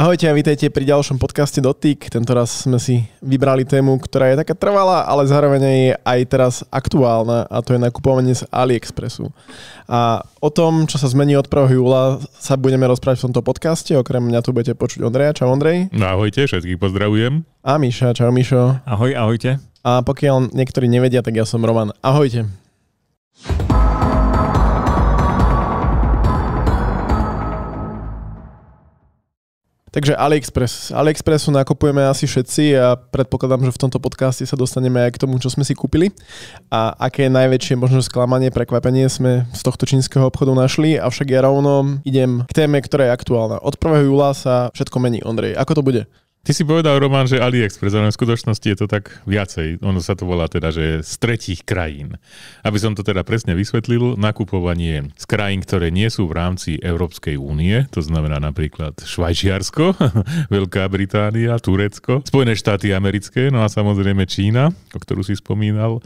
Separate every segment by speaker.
Speaker 1: Ahojte a vítajte pri ďalšom podcaste Dotyk. Tento raz sme si vybrali tému, ktorá je taká trvalá, ale zároveň je aj teraz aktuálna a to je nakupovanie z AliExpressu. A o tom, čo sa zmení od 1. júla, sa budeme rozprávať v tomto podcaste. Okrem mňa tu budete počuť Ondreja. Čau Ondrej.
Speaker 2: No ahojte, všetkých pozdravujem. A
Speaker 1: Miša, čau Mišo.
Speaker 2: Ahoj, ahojte.
Speaker 1: A pokiaľ niektorí nevedia, tak ja som Roman. Ahojte. Takže AliExpress. AliExpressu nakupujeme asi všetci a predpokladám, že v tomto podcaste sa dostaneme aj k tomu, čo sme si kúpili a aké najväčšie možno sklamanie, prekvapenie sme z tohto čínskeho obchodu našli, avšak ja rovno idem k téme, ktorá je aktuálna. Od 1. júla sa všetko mení, Ondrej. Ako to bude?
Speaker 2: Ty si povedal, Roman, že AliExpress, ale v skutočnosti je to tak viacej. Ono sa to volá teda, že z tretích krajín. Aby som to teda presne vysvetlil, nakupovanie z krajín, ktoré nie sú v rámci Európskej únie, to znamená napríklad Švajčiarsko, Veľká Británia, Turecko, Spojené štáty americké, no a samozrejme Čína, o ktorú si spomínal,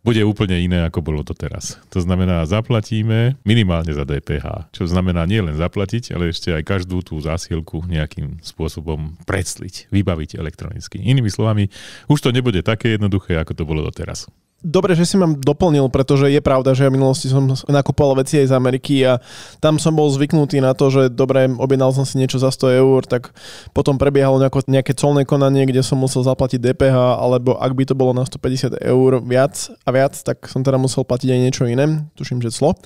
Speaker 2: bude úplne iné, ako bolo to teraz. To znamená, zaplatíme minimálne za DPH, čo znamená nielen zaplatiť, ale ešte aj každú tú zásielku nejakým spôsobom predsliť, vybaviť elektronicky. Inými slovami, už to nebude také jednoduché, ako to bolo doteraz
Speaker 1: dobre, že si ma doplnil, pretože je pravda, že ja v minulosti som nakupoval veci aj z Ameriky a tam som bol zvyknutý na to, že dobre, objednal som si niečo za 100 eur, tak potom prebiehalo nejako, nejaké colné konanie, kde som musel zaplatiť DPH, alebo ak by to bolo na 150 eur viac a viac, tak som teda musel platiť aj niečo iné, tuším, že clo.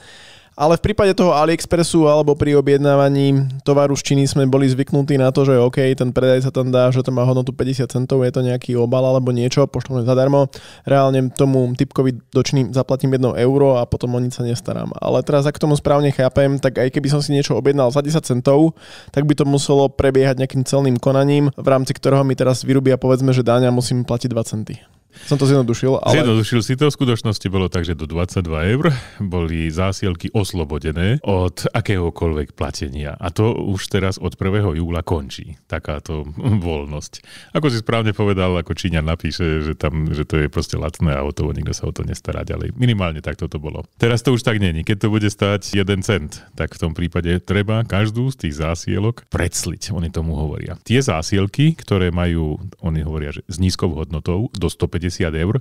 Speaker 1: Ale v prípade toho AliExpressu alebo pri objednávaní tovaru z Číny sme boli zvyknutí na to, že OK, ten predaj sa tam dá, že to má hodnotu 50 centov, je to nejaký obal alebo niečo, pošleme zadarmo. Reálne tomu typkovi do Číny zaplatím 1 euro a potom o nič sa nestarám. Ale teraz, ak tomu správne chápem, tak aj keby som si niečo objednal za 10 centov, tak by to muselo prebiehať nejakým celným konaním, v rámci ktorého mi teraz vyrobia povedzme, že dáňa musím platiť 2 centy. Som to zjednodušil, ale...
Speaker 2: Zjednodušil si to. V skutočnosti bolo tak, že do 22 eur boli zásielky oslobodené od akéhokoľvek platenia. A to už teraz od 1. júla končí. Takáto voľnosť. Ako si správne povedal, ako Číňan napíše, že, tam, že to je proste lacné a o toho nikto sa o to nestará ďalej. Minimálne tak toto bolo. Teraz to už tak není. Keď to bude stať 1 cent, tak v tom prípade treba každú z tých zásielok predsliť, Oni tomu hovoria. Tie zásielky, ktoré majú, oni hovoria, že s nízkou hodnotou do 150 150 eur,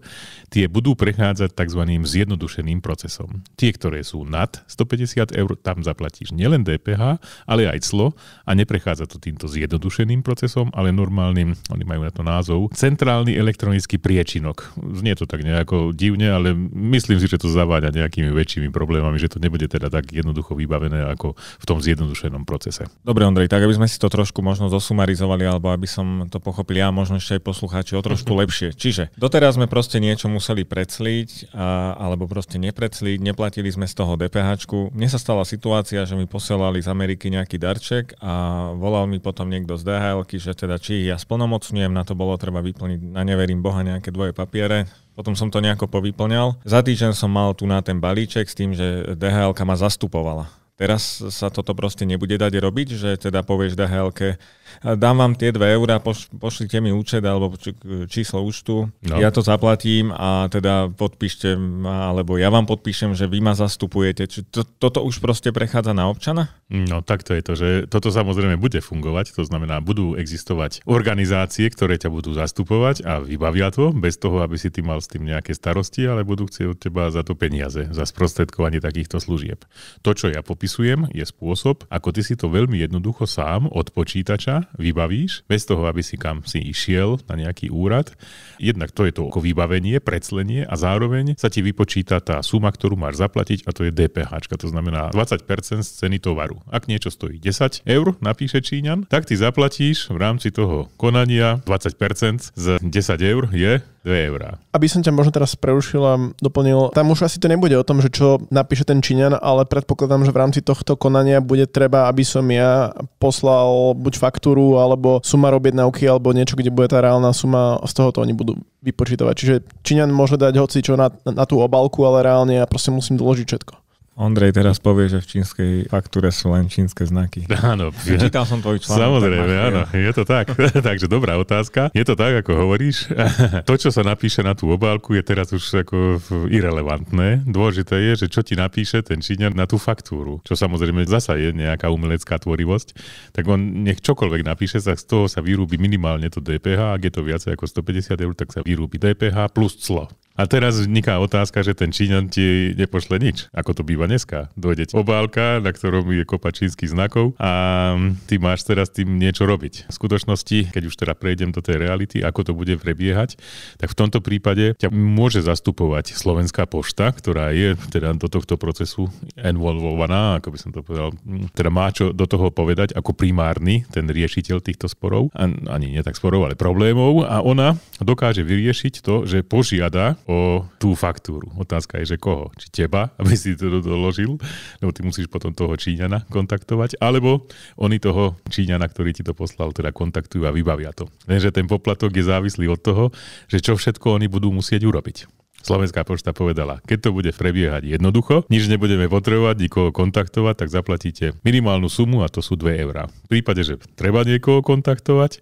Speaker 2: tie budú prechádzať tzv. zjednodušeným procesom. Tie, ktoré sú nad 150 eur, tam zaplatíš nielen DPH, ale aj clo a neprechádza to týmto zjednodušeným procesom, ale normálnym, oni majú na to názov, centrálny elektronický priečinok. Znie to tak nejako divne, ale myslím si, že to zaváňa nejakými väčšími problémami, že to nebude teda tak jednoducho vybavené ako v tom zjednodušenom procese. Dobre, Ondrej, tak aby sme si to trošku
Speaker 3: možno zosumarizovali, alebo aby som to pochopil ja, možno ešte aj poslucháči o trošku lepšie. Čiže do doteraz sme proste niečo museli precliť, a, alebo proste neprecliť, neplatili sme z toho DPH. Mne sa stala situácia, že mi posielali z Ameriky nejaký darček a volal mi potom niekto z dhl že teda či ja splnomocňujem, na to bolo treba vyplniť, na neverím Boha, nejaké dvoje papiere, potom som to nejako povyplňal. Za týždeň som mal tu na ten balíček s tým, že DHL ma zastupovala Teraz sa toto proste nebude dať robiť, že teda povieš dhl dám vám tie 2 eurá, poš- pošlite mi účet alebo číslo účtu, no. ja to zaplatím a teda podpíšte, alebo ja vám podpíšem, že vy ma zastupujete. Či
Speaker 2: to, toto už proste prechádza na občana? No takto je to, že toto samozrejme bude fungovať, to znamená, budú existovať organizácie, ktoré ťa budú zastupovať a vybavia to, bez toho, aby si ty mal s tým nejaké starosti, ale budú chcieť od teba za to peniaze, za sprostredkovanie takýchto služieb. To, čo ja odpisujem je spôsob, ako ty si to veľmi jednoducho sám od počítača vybavíš, bez toho, aby si kam si išiel na nejaký úrad. Jednak to je to ako vybavenie, preclenie a zároveň sa ti vypočíta tá suma, ktorú máš zaplatiť a to je DPH, to znamená 20% z ceny tovaru. Ak niečo stojí 10 eur, napíše Číňan, tak ty zaplatíš v rámci toho konania 20% z 10 eur je 2 eurá.
Speaker 1: Aby som ťa možno teraz prerušil a doplnil, tam už asi to nebude o tom, že čo napíše ten Číňan, ale predpokladám, že v rámci rámci tohto konania bude treba, aby som ja poslal buď faktúru, alebo suma objednávky, alebo niečo, kde bude tá reálna suma, z toho to oni budú vypočítavať. Čiže Číňan môže dať hoci čo na, na tú obalku, ale reálne ja proste musím doložiť všetko.
Speaker 3: Ondrej teraz povie, že v čínskej faktúre sú len čínske znaky. Áno. Čítal som tvoj článok. Samozrejme, áno.
Speaker 2: Je to tak. Takže dobrá otázka. Je to tak, ako hovoríš. to, čo sa napíše na tú obálku, je teraz už ako irrelevantné. Dôležité je, že čo ti napíše ten Číňan na tú faktúru, čo samozrejme zasa je nejaká umelecká tvorivosť, tak on nech čokoľvek napíše, tak z toho sa vyrúbi minimálne to DPH, ak je to viacej ako 150 eur, tak sa vyrúbi DPH plus clo. A teraz vzniká otázka, že ten Číňan ti nepošle nič, ako to býva dneska. Dojde ti obálka, na ktorom je kopa čínskych znakov a ty máš teraz tým niečo robiť. V skutočnosti, keď už teda prejdem do tej reality, ako to bude prebiehať, tak v tomto prípade ťa môže zastupovať Slovenská pošta, ktorá je teda do tohto procesu involvovaná, ako by som to povedal, hm, teda má čo do toho povedať ako primárny ten riešiteľ týchto sporov, ani nie tak sporov, ale problémov a ona dokáže vyriešiť to, že požiada o tú faktúru. Otázka je, že koho? Či teba, aby si to doložil, lebo ty musíš potom toho Číňana kontaktovať, alebo oni toho Číňana, ktorý ti to poslal, teda kontaktujú a vybavia to. Lenže ten poplatok je závislý od toho, že čo všetko oni budú musieť urobiť. Slovenská pošta povedala, keď to bude prebiehať jednoducho, nič nebudeme potrebovať, nikoho kontaktovať, tak zaplatíte minimálnu sumu a to sú 2 eurá. V prípade, že treba niekoho kontaktovať,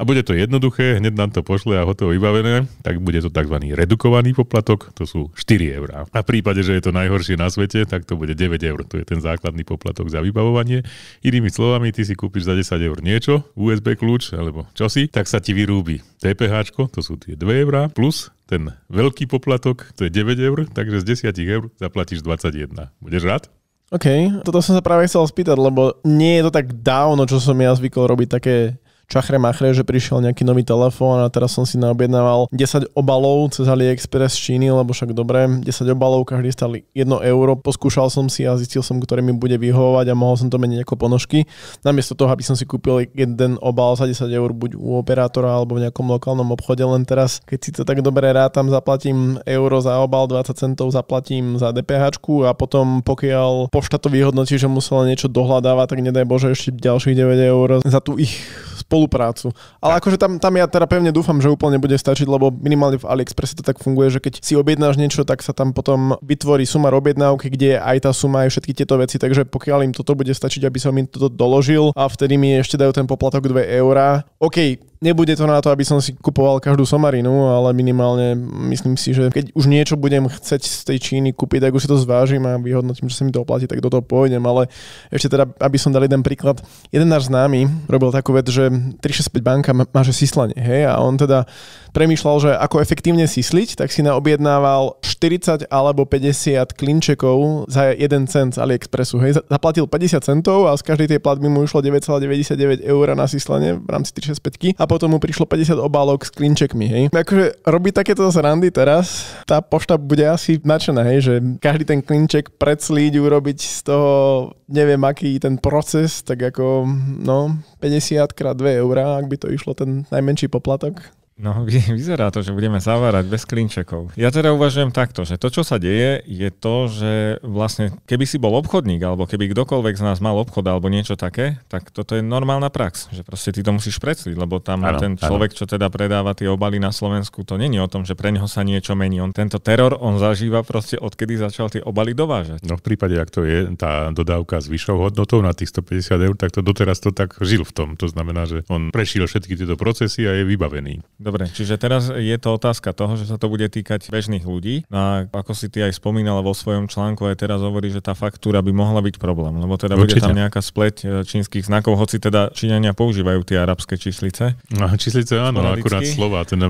Speaker 2: a bude to jednoduché, hneď nám to pošle a hotovo vybavené, tak bude to tzv. redukovaný poplatok, to sú 4 eurá. A v prípade, že je to najhoršie na svete, tak to bude 9 eur, to je ten základný poplatok za vybavovanie. Inými slovami, ty si kúpiš za 10 eur niečo, USB kľúč alebo čosi, tak sa ti vyrúbi TPH, to sú tie 2 eurá, plus ten veľký poplatok, to je 9 eur, takže z 10 eur zaplatíš 21. Budeš rád?
Speaker 1: OK, toto som sa práve chcel spýtať, lebo nie je to tak dávno, čo som ja zvykol robiť také čachre machre, že prišiel nejaký nový telefón a teraz som si naobjednával 10 obalov cez AliExpress z Číny, lebo však dobre, 10 obalov, každý stali 1 euro, poskúšal som si a zistil som, ktorý mi bude vyhovovať a mohol som to meniť ako ponožky. Namiesto toho, aby som si kúpil jeden obal za 10 eur buď u operátora alebo v nejakom lokálnom obchode, len teraz, keď si to tak dobre rátam, zaplatím euro za obal, 20 centov zaplatím za DPH a potom pokiaľ pošta to vyhodnotí, že musela niečo dohľadávať, tak nedaj Bože ešte ďalších 9 eur za tú ich spolu spoluprácu. Ale tak. akože tam, tam ja teda pevne dúfam, že úplne bude stačiť, lebo minimálne v AliExpresse to tak funguje, že keď si objednáš niečo, tak sa tam potom vytvorí suma objednávky, kde je aj tá suma, aj všetky tieto veci, takže pokiaľ im toto bude stačiť, aby som im toto doložil a vtedy mi ešte dajú ten poplatok 2 eurá. OK, nebude to na to, aby som si kupoval každú somarinu, ale minimálne myslím si, že keď už niečo budem chceť z tej Číny kúpiť, tak už si to zvážim a vyhodnotím, že sa mi to oplatí, tak do toho pôjdem. Ale ešte teda, aby som dal jeden príklad. Jeden náš známy robil takú vec, že 365 banka má že síslanie, hej, a on teda premýšľal, že ako efektívne sísliť, tak si naobjednával 40 alebo 50 klinčekov za 1 cent z AliExpressu, hej. Zaplatil 50 centov a z každej tej platby mu išlo 9,99 eur na síslanie v rámci 365 a potom mu prišlo 50 obálok s klinčekmi, hej. Akože robí takéto randy teraz, tá pošta bude asi nadšená, hej, že každý ten klinček predslíď urobiť z toho, neviem aký ten proces, tak ako, no, 50 krát 2 eurá, ak by to išlo ten najmenší poplatok.
Speaker 3: No, vyzerá to, že budeme zavárať bez klinčekov. Ja teda uvažujem takto, že to, čo sa deje, je to, že vlastne keby si bol obchodník, alebo keby kdokoľvek z nás mal obchod alebo niečo také, tak toto je normálna prax, že proste ty to musíš predsliť, lebo tam ano, ten človek, ano. čo teda predáva tie obaly na Slovensku, to není o tom, že pre neho sa niečo mení. On tento teror, on zažíva proste odkedy začal tie obaly dovážať.
Speaker 2: No v prípade, ak to je tá dodávka s vyššou hodnotou na tých 150 eur, tak to doteraz to tak žil v tom. To znamená, že on prešiel všetky tieto procesy a je vybavený.
Speaker 3: Dobre, čiže teraz je to otázka toho, že sa to bude týkať bežných ľudí. No a ako si ty aj spomínala vo svojom článku, aj teraz hovorí, že tá faktúra by mohla byť problém, lebo teda Určite. bude tam nejaká spleť e, čínskych znakov, hoci teda Číňania používajú
Speaker 2: tie arabské číslice. No, číslice áno, sporadicky. akurát slova, teda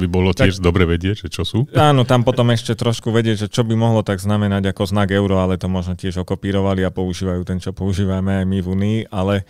Speaker 2: by bolo tiež tak, dobre vedieť, že čo sú.
Speaker 3: Áno, tam potom ešte trošku vedieť, že čo by mohlo tak znamenať ako znak euro, ale to možno tiež okopírovali a používajú ten, čo používame aj my v Unii, ale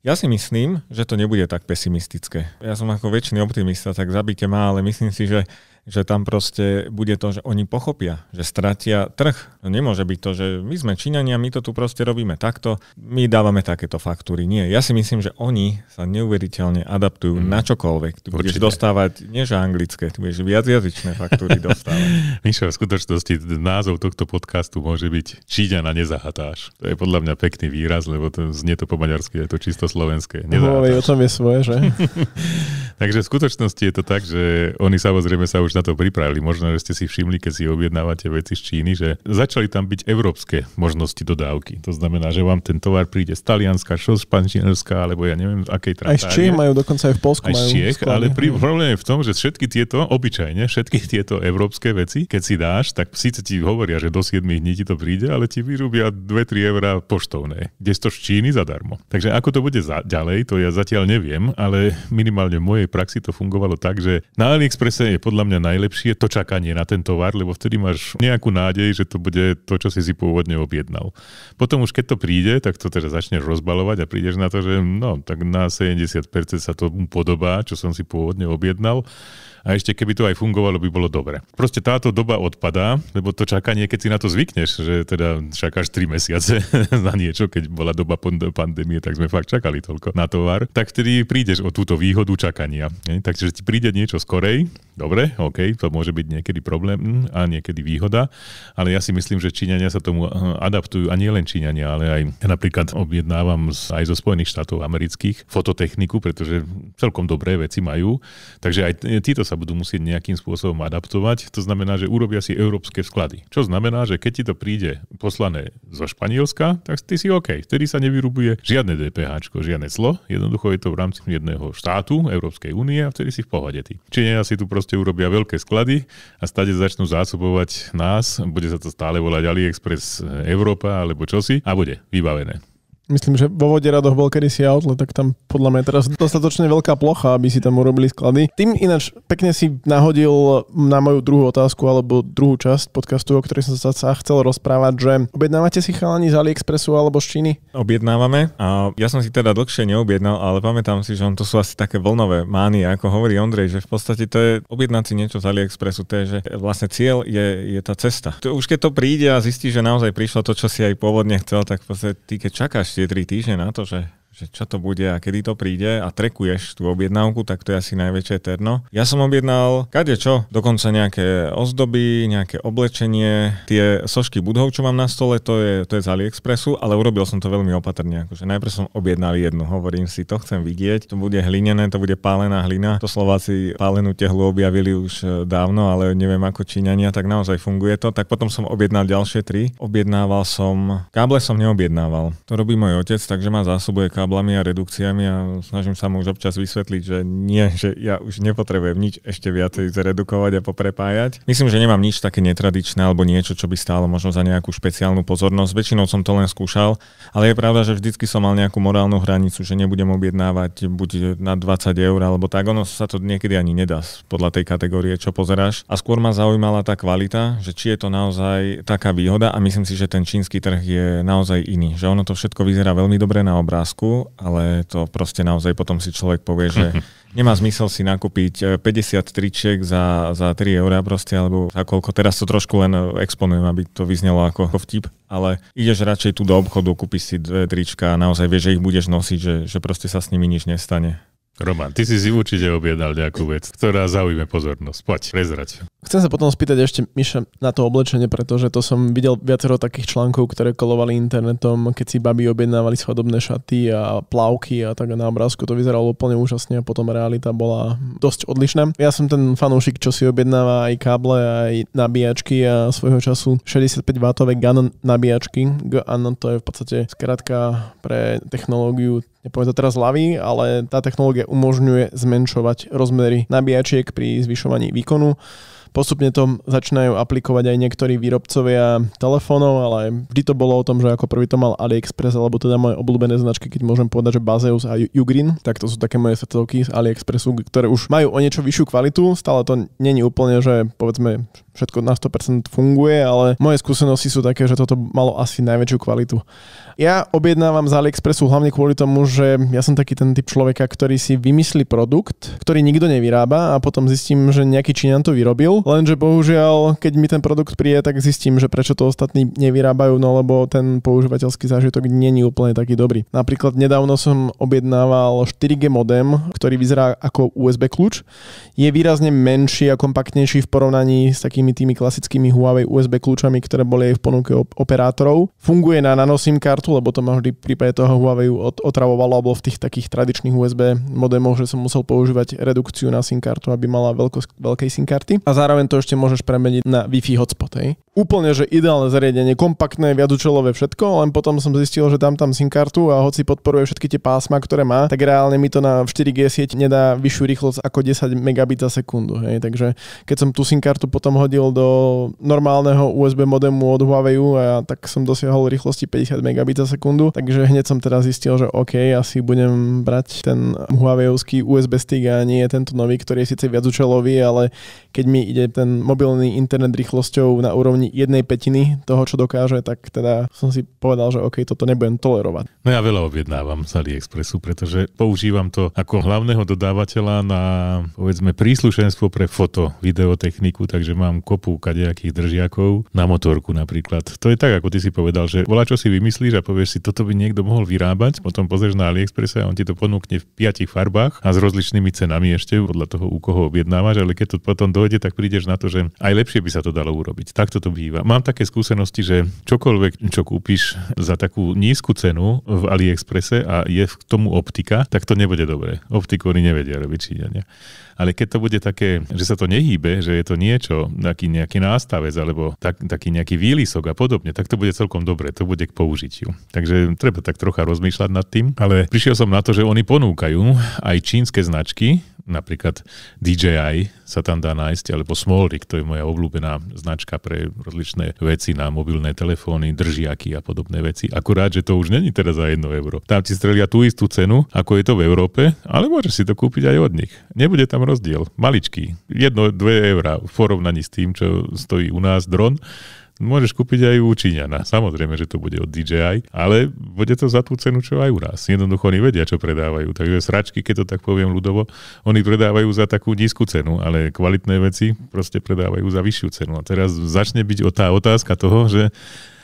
Speaker 3: ja si myslím, že to nebude tak pesimistické. Ja som ako väčšiný optimista, tak zabite ma, ale myslím si, že že tam proste bude to, že oni pochopia, že stratia trh. No nemôže byť to, že my sme Číňania, my to tu proste robíme takto, my dávame takéto faktúry. Nie, ja si myslím, že oni sa neuveriteľne adaptujú mm. na čokoľvek. Tu budeš Určite. dostávať, nie že anglické, tu budeš jazyčné faktúry dostávať.
Speaker 2: Mišo, v skutočnosti názov tohto podcastu môže byť Číňana nezahatáš. To je podľa mňa pekný výraz, lebo to znie to po maďarsky, je to čisto slovenské. Nezahatáš.
Speaker 1: No, o tom je svoje, že?
Speaker 2: Takže v skutočnosti je to tak, že oni samozrejme sa už na to pripravili. Možno, že ste si všimli, keď si objednávate veci z Číny, že začali tam byť európske možnosti dodávky. To znamená, že vám ten tovar príde z Talianska, z Španielska, alebo ja neviem, akej trantárie. Aj z Čiech majú dokonca aj v Polsku. Aj majú. Čiech, ale pri, problém je v tom, že všetky tieto, obyčajne, všetky tieto európske veci, keď si dáš, tak síce ti hovoria, že do 7 dní ti to príde, ale ti vyrúbia 2-3 eurá poštovné, to z Číny zadarmo. Takže ako to bude za, ďalej, to ja zatiaľ neviem, ale minimálne v mojej praxi to fungovalo tak, že na AliExpresse je podľa mňa najlepšie to čakanie na ten tovar, lebo vtedy máš nejakú nádej, že to bude to, čo si si pôvodne objednal. Potom už keď to príde, tak to teda začneš rozbalovať a prídeš na to, že no, tak na 70% sa to podobá, čo som si pôvodne objednal a ešte keby to aj fungovalo, by bolo dobre. Proste táto doba odpadá, lebo to čakanie, keď si na to zvykneš, že teda čakáš 3 mesiace na niečo, keď bola doba pandémie, tak sme fakt čakali toľko na tovar, tak vtedy prídeš o túto výhodu čakania. Takže ti príde niečo skorej, dobre, OK, to môže byť niekedy problém a niekedy výhoda, ale ja si myslím, že Číňania sa tomu eh, adaptujú a nie len Číňania, ale aj napríklad objednávam aj zo Spojených štátov amerických fototechniku, pretože celkom dobré veci majú, takže aj títo sa budú musieť nejakým spôsobom adaptovať. To znamená, že urobia si európske sklady. Čo znamená, že keď ti to príde poslané zo Španielska, tak ty si OK. Vtedy sa nevyrubuje žiadne DPH, žiadne clo. Jednoducho je to v rámci jedného štátu Európskej únie a vtedy si v pohode ty. Číňania si tu proste urobia veľké sklady a stade začnú zásobovať nás. Bude sa to stále volať AliExpress Európa alebo čosi a bude vybavené.
Speaker 1: Myslím, že vo vode radoch bol kedysi outlet, tak tam podľa mňa teraz dostatočne veľká plocha, aby si tam urobili sklady. Tým ináč pekne si nahodil na moju druhú otázku alebo druhú časť podcastu, o ktorej som sa chcel rozprávať, že objednávate si chalani z AliExpressu alebo z Číny?
Speaker 3: Objednávame. A ja som si teda dlhšie neobjednal, ale pamätám si, že on to sú asi také vlnové mány, ako hovorí Ondrej, že v podstate to je objednať si niečo z AliExpressu, to je, že vlastne cieľ je, je tá cesta. To, už keď to príde a zistí, že naozaj prišlo to, čo si aj pôvodne chcel, tak v podstate ty, keď čakáš tie tri týždne na to, že že čo to bude a kedy to príde a trekuješ tú objednávku, tak to je asi najväčšie terno. Ja som objednal kade čo, dokonca nejaké ozdoby, nejaké oblečenie, tie sošky budhov, čo mám na stole, to je, to je z AliExpressu, ale urobil som to veľmi opatrne, akože najprv som objednal jednu, hovorím si, to chcem vidieť, to bude hlinené, to bude pálená hlina, to Slováci pálenú tehlu objavili už e, dávno, ale neviem ako Číňania, tak naozaj funguje to, tak potom som objednal ďalšie tri, objednával som, káble som neobjednával, to robí môj otec, takže ma zásobuje káble káblami a redukciami a snažím sa mu už občas vysvetliť, že nie, že ja už nepotrebujem nič ešte viacej zredukovať a poprepájať. Myslím, že nemám nič také netradičné alebo niečo, čo by stálo možno za nejakú špeciálnu pozornosť. Väčšinou som to len skúšal, ale je pravda, že vždycky som mal nejakú morálnu hranicu, že nebudem objednávať buď na 20 eur alebo tak. Ono sa to niekedy ani nedá podľa tej kategórie, čo pozeráš. A skôr ma zaujímala tá kvalita, že či je to naozaj taká výhoda a myslím si, že ten čínsky trh je naozaj iný, že ono to všetko vyzerá veľmi dobre na obrázku, ale to proste naozaj potom si človek povie, že nemá zmysel si nakúpiť 50 e, tričiek za, za 3 eurá proste, alebo akoľko, Teraz to trošku len e, exponujem, aby to vyznelo ako vtip, ale ideš radšej tu do obchodu, kúpiš si dve trička a naozaj vieš, že ich budeš nosiť, že, že proste sa s nimi nič
Speaker 2: nestane. Roman, ty si si určite objednal nejakú vec, ktorá zaujme pozornosť. Poď, prezrať.
Speaker 1: Chcem sa potom spýtať ešte, Miša, na to oblečenie, pretože to som videl viacero takých článkov, ktoré kolovali internetom, keď si baby objednávali schodobné šaty a plavky a tak na obrázku to vyzeralo úplne úžasne a potom realita bola dosť odlišná. Ja som ten fanúšik, čo si objednáva aj káble, aj nabíjačky a svojho času 65W GAN nabíjačky. GAN to je v podstate skratka pre technológiu nepoviem to teraz hlavy, ale tá technológia umožňuje zmenšovať rozmery nabíjačiek pri zvyšovaní výkonu Postupne to začínajú aplikovať aj niektorí výrobcovia telefónov, ale vždy to bolo o tom, že ako prvý to mal AliExpress, alebo teda moje obľúbené značky, keď môžem povedať, že Bazeus a Ugreen, tak to sú také moje svetovky z AliExpressu, ktoré už majú o niečo vyššiu kvalitu, stále to není úplne, že povedzme všetko na 100% funguje, ale moje skúsenosti sú také, že toto malo asi najväčšiu kvalitu. Ja objednávam z AliExpressu hlavne kvôli tomu, že ja som taký ten typ človeka, ktorý si vymyslí produkt, ktorý nikto nevyrába a potom zistím, že nejaký Číňan to vyrobil, lenže bohužiaľ, keď mi ten produkt príde, tak zistím, že prečo to ostatní nevyrábajú, no lebo ten používateľský zážitok není úplne taký dobrý. Napríklad nedávno som objednával 4G modem, ktorý vyzerá ako USB kľúč. Je výrazne menší a kompaktnejší v porovnaní s takými takými tými klasickými Huawei USB kľúčami, ktoré boli aj v ponuke operátorov. Funguje na nanosim kartu, lebo to ma vždy v prípade toho Huawei otravovalo, alebo v tých takých tradičných USB modémoch, že som musel používať redukciu na SIM kartu, aby mala veľkosť veľkej SIM karty. A zároveň to ešte môžeš premeniť na Wi-Fi hotspot. Hej úplne, že ideálne zariadenie, kompaktné, viadučelové, všetko, len potom som zistil, že tam tam SIM kartu a hoci podporuje všetky tie pásma, ktoré má, tak reálne mi to na 4G sieť nedá vyššiu rýchlosť ako 10 megabit za sekundu. Hej. Takže keď som tú SIM kartu potom hodil do normálneho USB modemu od Huawei a tak som dosiahol rýchlosti 50 megabit za sekundu, takže hneď som teraz zistil, že OK, asi budem brať ten Huaweiovský USB stick a nie tento nový, ktorý je síce viadučelový, ale keď mi ide ten mobilný internet rýchlosťou na úrovni jednej petiny toho, čo dokáže, tak teda som si povedal, že OK, toto nebudem tolerovať.
Speaker 2: No ja veľa objednávam z AliExpressu, pretože používam to ako hlavného dodávateľa na povedzme príslušenstvo pre foto, videotechniku, takže mám kopu kadejakých držiakov na motorku napríklad. To je tak, ako ty si povedal, že volá, čo si vymyslíš a povieš si, toto by niekto mohol vyrábať, potom pozrieš na AliExpress a on ti to ponúkne v piatich farbách a s rozličnými cenami ešte podľa toho, u koho objednávaš, ale keď to potom dojde, tak prídeš na to, že aj lepšie by sa to dalo urobiť. Takto to to býva. Mám také skúsenosti, že čokoľvek, čo kúpiš za takú nízku cenu v AliExpresse a je k tomu optika, tak to nebude dobre. Optiku oni nevedia robiť Číňania. Ale keď to bude také, že sa to nehýbe, že je to niečo, taký nejaký nástavec alebo tak, taký nejaký výlisok a podobne, tak to bude celkom dobre, to bude k použitiu. Takže treba tak trocha rozmýšľať nad tým, ale prišiel som na to, že oni ponúkajú aj čínske značky, napríklad DJI sa tam dá nájsť, alebo Smallrig, to je moja obľúbená značka pre rozličné veci na mobilné telefóny, držiaky a podobné veci. Akurát, že to už není teda za 1 euro. Tam ti strelia tú istú cenu, ako je to v Európe, ale môžeš si to kúpiť aj od nich. Nebude tam rozdiel. Maličký. 1-2 eurá v porovnaní s tým, čo stojí u nás dron môžeš kúpiť aj u Číňana. Samozrejme, že to bude od DJI, ale bude to za tú cenu, čo aj u nás. Jednoducho oni vedia, čo predávajú. Takže sračky, keď to tak poviem ľudovo, oni predávajú za takú nízku cenu, ale kvalitné veci proste predávajú za vyššiu cenu. A teraz začne byť tá otázka toho, že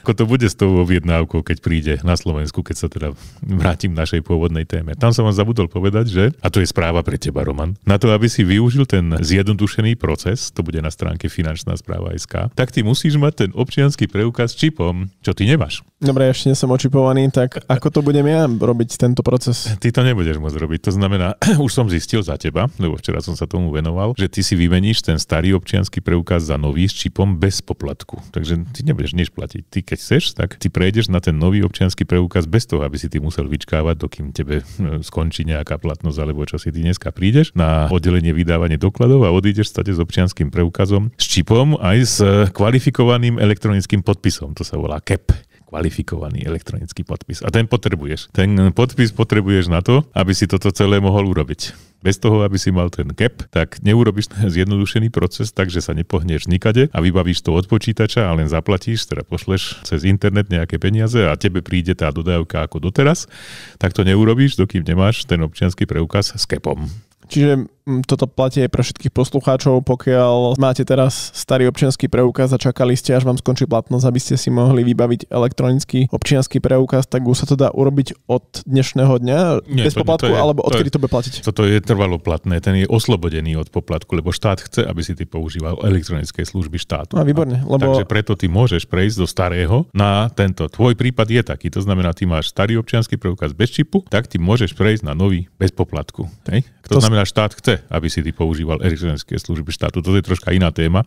Speaker 2: ako to bude s tou objednávkou, keď príde na Slovensku, keď sa teda vrátim k našej pôvodnej téme. Tam som vám zabudol povedať, že, a to je správa pre teba, Roman, na to, aby si využil ten zjednodušený proces, to bude na stránke finančná správa SK, tak ty musíš mať ten občianský preukaz s čipom, čo ty nemáš.
Speaker 1: Dobre, ešte nie som očipovaný, tak ako to budem ja robiť tento proces?
Speaker 2: Ty to nebudeš môcť robiť. To znamená, už som zistil za teba, lebo včera som sa tomu venoval, že ty si vymeníš ten starý občianský preukaz za nový s čipom bez poplatku. Takže ty nebudeš nič platiť. Ty, keď keď chceš, tak si prejdeš na ten nový občianský preukaz bez toho, aby si ty musel vyčkávať, dokým tebe hm, skončí nejaká platnosť alebo čo si ty dneska prídeš na oddelenie vydávanie dokladov a odídeš stade s občianským preukazom, s čipom aj s kvalifikovaným elektronickým podpisom. To sa volá CAP kvalifikovaný elektronický podpis. A ten potrebuješ. Ten podpis potrebuješ na to, aby si toto celé mohol urobiť. Bez toho, aby si mal ten cap, tak neurobiš zjednodušený proces, takže sa nepohneš nikade a vybavíš to od počítača a len zaplatíš, teda pošleš cez internet nejaké peniaze a tebe príde tá dodávka ako doteraz, tak to neurobiš, dokým nemáš ten občianský preukaz s capom.
Speaker 1: Čiže Mm, toto platí aj pre všetkých poslucháčov, pokiaľ máte teraz starý občianský preukaz a čakali ste, až vám skončí platnosť, aby ste si mohli vybaviť elektronický občianský preukaz, tak už sa to dá urobiť od dnešného dňa Nie, bez to, poplatku, to je, alebo odkedy
Speaker 2: to, to bude platiť? Toto je trvalo platné, ten je oslobodený od poplatku, lebo štát chce, aby si ty používal elektronické služby štátu. No, výborne, lebo... Takže preto ty môžeš prejsť do starého na tento. Tvoj prípad je taký, to znamená, ty máš starý občianský preukaz bez čipu, tak ty môžeš prejsť na nový bez poplatku. Hej? To, to znamená, štát chce aby si ty používal elektronické služby štátu. To je troška iná téma,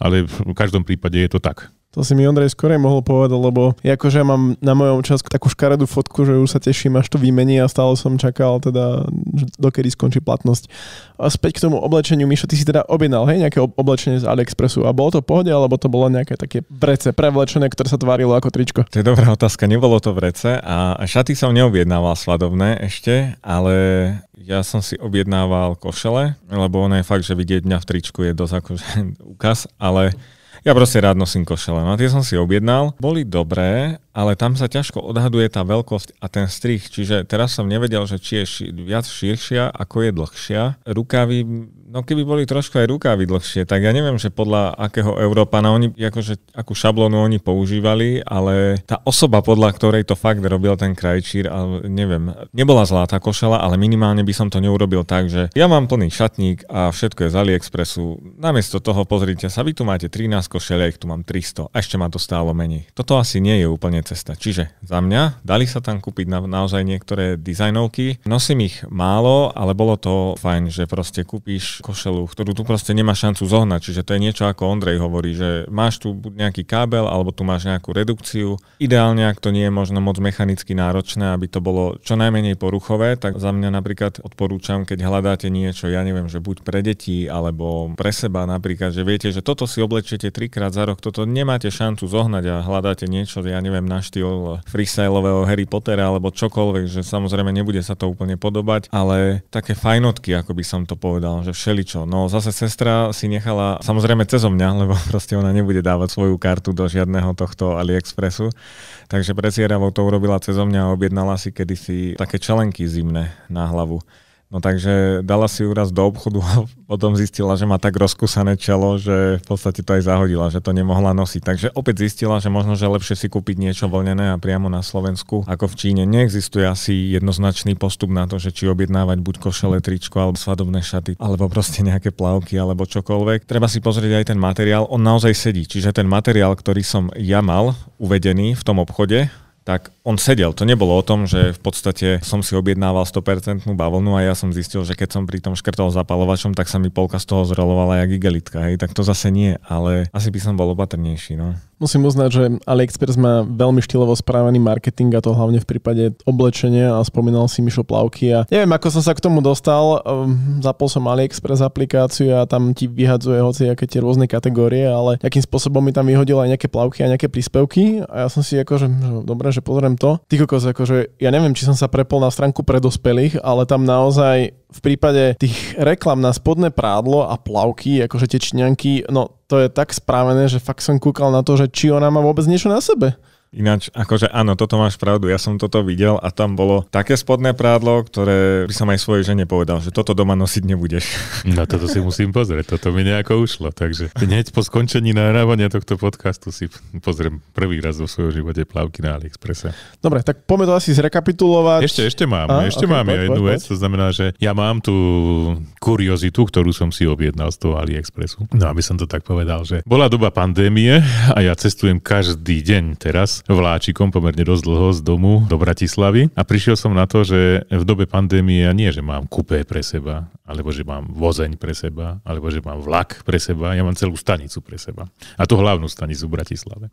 Speaker 2: ale v každom prípade je to tak.
Speaker 1: To si mi Ondrej skorej mohol povedať, lebo akože ja mám na mojom čas takú škaredú fotku, že už sa teším, až to vymení a stále som čakal teda, dokedy skončí platnosť. A späť k tomu oblečeniu, Mišo, ty si teda objednal, hej, nejaké oblečenie z AliExpressu a bolo to pohode, alebo to bolo nejaké také
Speaker 3: vrece prevlečené, ktoré sa tvárilo ako tričko? To je dobrá otázka, nebolo to vrece a šaty som neobjednával svadobné ešte, ale ja som si objednával košele, lebo ono je fakt, že vidieť dňa v tričku je dosť akože ukaz, ale ja proste rád nosím košele, no a tie som si objednal. Boli dobré, ale tam sa ťažko odhaduje tá veľkosť a ten strih, čiže teraz som nevedel, že či je ši- viac širšia, ako je dlhšia. Rukavy, no keby boli trošku aj rukavy dlhšie, tak ja neviem, že podľa akého Európana oni, akože akú šablónu oni používali, ale tá osoba, podľa ktorej to fakt robil ten krajčír, a neviem, nebola zlá tá košela, ale minimálne by som to neurobil tak, že ja mám plný šatník a všetko je z AliExpressu. Namiesto toho pozrite sa, vy tu máte 13 ich tu mám 300 a ešte ma to stálo menej. Toto asi nie je úplne je cesta. Čiže za mňa dali sa tam kúpiť na, naozaj niektoré dizajnovky. Nosím ich málo, ale bolo to fajn, že proste kúpíš košelu, ktorú tu proste nemá šancu zohnať. Čiže to je niečo ako Ondrej hovorí, že máš tu nejaký kábel alebo tu máš nejakú redukciu. Ideálne, ak to nie je možno moc mechanicky náročné, aby to bolo čo najmenej poruchové, tak za mňa napríklad odporúčam, keď hľadáte niečo, ja neviem, že buď pre deti alebo pre seba napríklad, že viete, že toto si oblečiete trikrát za rok, toto nemáte šancu zohnať a hľadáte niečo, ja neviem, na štýl freestyleového Harry Pottera alebo čokoľvek, že samozrejme nebude sa to úplne podobať, ale také fajnotky, ako by som to povedal, že všeličo. No zase sestra si nechala, samozrejme cez mňa, lebo proste ona nebude dávať svoju kartu do žiadneho tohto AliExpressu, takže presieravo to urobila cez mňa a objednala si kedysi také čelenky zimné na hlavu. No takže dala si úraz do obchodu a potom zistila, že má tak rozkusané čelo, že v podstate to aj zahodila, že to nemohla nosiť. Takže opäť zistila, že možno, že lepšie si kúpiť niečo vlnené a priamo na Slovensku ako v Číne. Neexistuje asi jednoznačný postup na to, že či objednávať buď košele, tričko alebo svadobné šaty, alebo proste nejaké plavky alebo čokoľvek. Treba si pozrieť aj ten materiál, on naozaj sedí. Čiže ten materiál, ktorý som ja mal uvedený v tom obchode, tak on sedel. To nebolo o tom, že v podstate som si objednával 100% bavlnu a ja som zistil, že keď som pri tom škrtol zapalovačom, tak sa mi polka z toho zrolovala jak igelitka. Hej. Tak to zase nie, ale asi by som bol opatrnejší. No.
Speaker 1: Musím uznať, že AliExpress má veľmi štýlovo správaný marketing a to hlavne v prípade oblečenia a spomínal si Mišo Plavky a neviem, ako som sa k tomu dostal. Ehm, zapol som AliExpress aplikáciu a tam ti vyhadzuje hoci aké tie rôzne kategórie, ale nejakým spôsobom mi tam vyhodil aj nejaké plavky a nejaké príspevky a ja som si že, akože, že dobre, že pozriem to. Ty kokos, akože ja neviem, či som sa prepol na stránku pre dospelých, ale tam naozaj v prípade tých reklam na spodné prádlo a plavky, akože tie čňanky, no to je tak správené, že fakt som kúkal na to, že či ona má vôbec niečo na sebe.
Speaker 3: Ináč, akože áno, toto máš pravdu, ja som toto videl a tam bolo také spodné prádlo, ktoré by som aj svojej žene povedal,
Speaker 2: že toto doma nosiť nebudeš. Na toto si musím pozrieť, toto mi nejako ušlo, takže hneď po skončení nahrávania tohto podcastu si pozriem prvý raz vo svojom živote plavky na AliExpresse.
Speaker 1: Dobre, tak poďme to asi zrekapitulovať. Ešte, ešte mám, a, ešte okay, mám poď, ja jednu poď, vec, poď.
Speaker 2: to znamená, že ja mám tú kuriozitu, ktorú som si objednal z toho AliExpressu. No aby som to tak povedal, že bola doba pandémie a ja cestujem každý deň teraz vláčikom pomerne dosť dlho z domu do Bratislavy a prišiel som na to, že v dobe pandémie ja nie, že mám kupé pre seba, alebo že mám vozeň pre seba, alebo že mám vlak pre seba, ja mám celú stanicu pre seba. A tú hlavnú stanicu v Bratislave.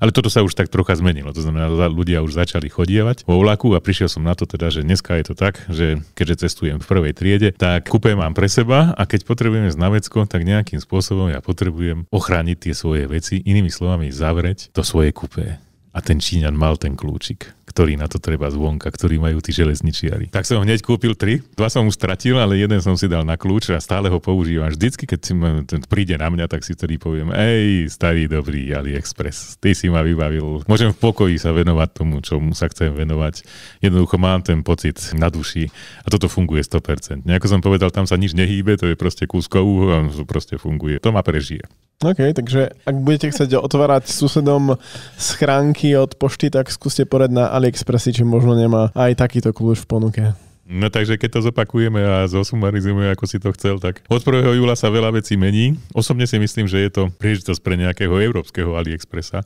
Speaker 2: Ale toto sa už tak trocha zmenilo, to znamená, ľudia už začali chodievať vo vlaku a prišiel som na to teda, že dneska je to tak, že keďže cestujem v prvej triede, tak kupé mám pre seba a keď potrebujem ísť na vecko, tak nejakým spôsobom ja potrebujem ochrániť tie svoje veci, inými slovami zavrieť to svoje kupé. A ten Číňan mal ten kľúčik, ktorý na to treba zvonka, ktorý majú tí železničiari. Tak som hneď kúpil tri, dva som už stratil, ale jeden som si dal na kľúč a stále ho používam. Vždycky, keď si ma, ten príde na mňa, tak si tedy poviem, ej, starý dobrý AliExpress, ty si ma vybavil. Môžem v pokoji sa venovať tomu, čomu sa chcem venovať. Jednoducho mám ten pocit na duši a toto funguje 100%. Ako som povedal, tam sa nič nehýbe, to je proste kúsko úho, proste funguje. To ma prežije.
Speaker 1: OK, takže ak budete chcieť otvárať susedom schránky od pošty, tak skúste porať na AliExpressi, či možno nemá aj takýto kľúč v ponuke.
Speaker 2: No takže keď to zopakujeme a zosumarizujeme, ako si to chcel, tak od 1. júla sa veľa vecí mení. Osobne si myslím, že je to príležitosť pre nejakého európskeho AliExpressa,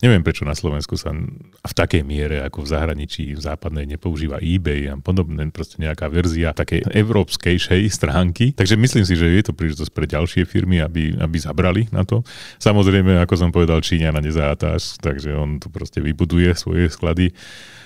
Speaker 2: Neviem, prečo na Slovensku sa v takej miere ako v zahraničí v západnej nepoužíva eBay a podobné, proste nejaká verzia takej európskejšej stránky. Takže myslím si, že je to príležitosť pre ďalšie firmy, aby, aby zabrali na to. Samozrejme, ako som povedal, na nezátaž, takže on tu proste vybuduje svoje sklady.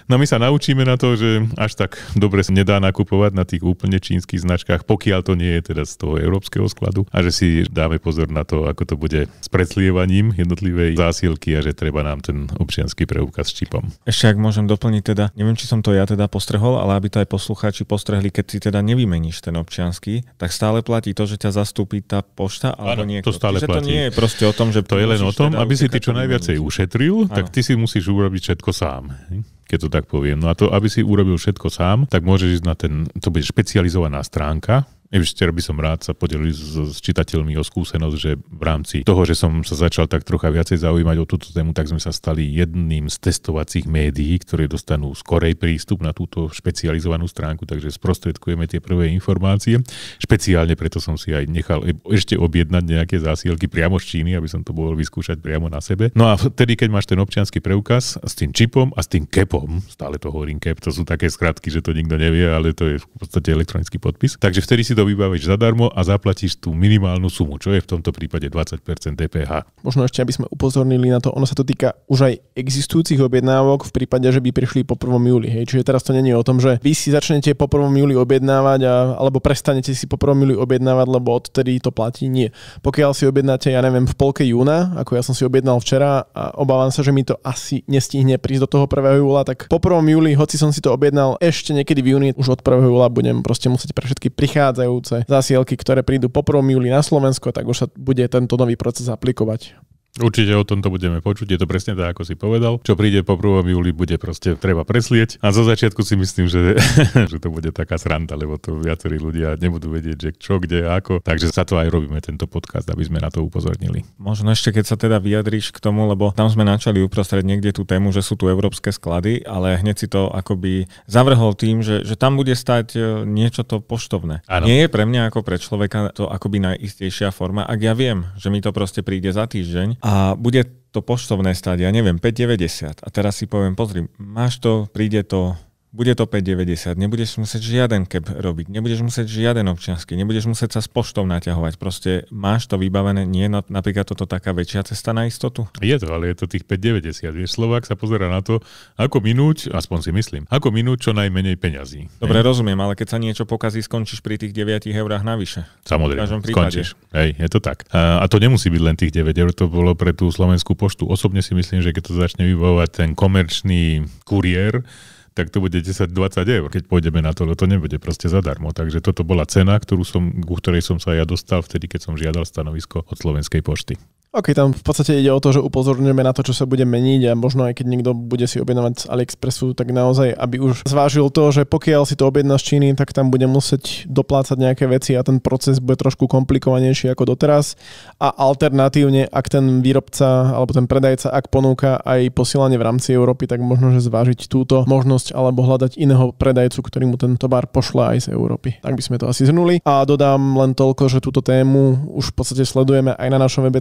Speaker 2: No my sa naučíme na to, že až tak dobre sa nedá nakupovať na tých úplne čínskych značkách, pokiaľ to nie je teda z toho európskeho skladu a že si dáme pozor na to, ako to bude s predslievaním jednotlivej zásielky a že treba nám ten občianský preukaz s čipom. Ešte ak
Speaker 3: môžem doplniť teda, neviem, či som to ja teda postrehol, ale aby to aj poslucháči postrehli, keď si teda nevymeníš ten občianský, tak stále platí to, že ťa zastúpi tá pošta alebo ano, To stále Čiže platí. to nie je proste o tom, že... To je len o tom, teda aby si ty čo najviacej
Speaker 2: ušetril, ano. tak ty si musíš urobiť všetko sám keď to tak poviem. No a to, aby si urobil všetko sám, tak môžeš ísť na ten, to bude špecializovaná stránka, ešte by som rád sa podelil s, s čitateľmi o skúsenosť, že v rámci toho, že som sa začal tak trocha viacej zaujímať o túto tému, tak sme sa stali jedným z testovacích médií, ktoré dostanú skorej prístup na túto špecializovanú stránku, takže sprostredkujeme tie prvé informácie. Špeciálne preto som si aj nechal e, ešte objednať nejaké zásielky priamo z Číny, aby som to bol vyskúšať priamo na sebe. No a vtedy, keď máš ten občianský preukaz s tým čipom a s tým kepom, stále to hovorím kep, to sú také skratky, že to nikto nevie, ale to je v podstate elektronický podpis. Takže vtedy si to to zadarmo a zaplatíš tú minimálnu sumu, čo je v tomto prípade 20% DPH.
Speaker 1: Možno ešte, aby sme upozornili na to, ono sa to týka už aj existujúcich objednávok v prípade, že by prišli po 1. júli. Hej. Čiže teraz to není o tom, že vy si začnete po 1. júli objednávať a, alebo prestanete si po 1. júli objednávať, lebo odtedy to platí. Nie. Pokiaľ si objednáte, ja neviem, v polke júna, ako ja som si objednal včera a obávam sa, že mi to asi nestihne prísť do toho 1. júla, tak po 1. júli, hoci som si to objednal ešte niekedy v júni, už od 1. júla budem proste musieť pre všetky prichádzajú prebiehajúce zasielky, ktoré prídu po 1. júli na Slovensko, tak už sa bude tento nový proces aplikovať.
Speaker 2: Určite o tomto budeme počuť, je to presne tak, ako si povedal. Čo príde po 1. júli, bude proste treba preslieť. A zo začiatku si myslím, že, že to bude taká sranda, lebo to viacerí ľudia nebudú vedieť, že čo, kde, ako. Takže sa to aj robíme, tento podcast, aby sme na to upozornili.
Speaker 3: Možno ešte, keď sa teda vyjadríš k tomu, lebo tam sme načali uprostred niekde tú tému, že sú tu európske sklady, ale hneď si to akoby zavrhol tým, že, že tam bude stať e, niečo to poštovné. Ano. Nie je pre mňa ako pre človeka to akoby najistejšia forma, ak ja viem, že mi to proste príde za týždeň a bude to poštovné stať, ja neviem, 5,90 a teraz si poviem, pozri, máš to, príde to bude to 5,90, nebudeš musieť žiaden keb robiť, nebudeš musieť žiaden občiansky, nebudeš musieť sa s poštou naťahovať. Proste máš to vybavené, nie je no, napríklad toto taká
Speaker 2: väčšia cesta na istotu? Je to, ale je to tých 5,90. Vieš, Slovák sa pozera na to, ako minúť, aspoň si myslím, ako minúť čo najmenej peňazí. Dobre, Hej. rozumiem, ale keď sa niečo pokazí, skončíš pri
Speaker 3: tých 9 eurách navyše. Samozrejme, skončíš.
Speaker 2: Hej, je to tak. A, a to nemusí byť len tých 9 eur, to bolo pre tú slovenskú poštu. Osobne si myslím, že keď to začne vybavovať ten komerčný kuriér, tak to bude 10-20 eur, keď pôjdeme na to, lebo to nebude proste zadarmo. Takže toto bola cena, ktorú som, ku ktorej som sa ja dostal vtedy, keď som žiadal stanovisko od Slovenskej pošty.
Speaker 1: OK, tam v podstate ide o to, že upozorňujeme na to, čo sa bude meniť a možno aj keď niekto bude si objednávať z AliExpressu, tak naozaj, aby už zvážil to, že pokiaľ si to objedná z Číny, tak tam bude musieť doplácať nejaké veci a ten proces bude trošku komplikovanejší ako doteraz. A alternatívne, ak ten výrobca alebo ten predajca, ak ponúka aj posielanie v rámci Európy, tak možno, že zvážiť túto možnosť alebo hľadať iného predajcu, ktorý mu ten tovar pošle aj z Európy. Tak by sme to asi zhrnuli. A dodám len toľko, že túto tému už v podstate sledujeme aj na našom webe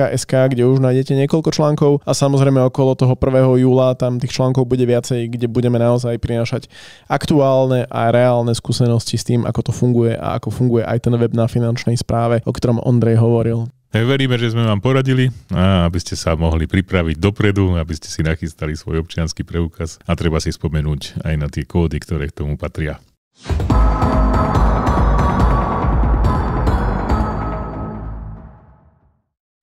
Speaker 1: SK, kde už nájdete niekoľko článkov a samozrejme okolo toho 1. júla tam tých článkov bude viacej, kde budeme naozaj prinášať aktuálne a reálne skúsenosti s tým, ako to funguje a ako funguje aj ten web na finančnej správe, o ktorom Ondrej hovoril.
Speaker 2: veríme, že sme vám poradili a aby ste sa mohli pripraviť dopredu, aby ste si nachystali svoj občianský preukaz a treba si spomenúť aj na tie kódy, ktoré k tomu patria.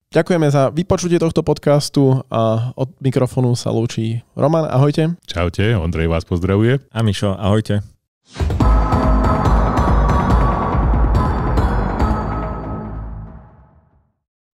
Speaker 2: Ďakujeme
Speaker 1: za vypočutie tohto podcastu a od mikrofónu sa lúči Roman, ahojte.
Speaker 2: Čaute, Ondrej vás pozdravuje. A Mišo, ahojte.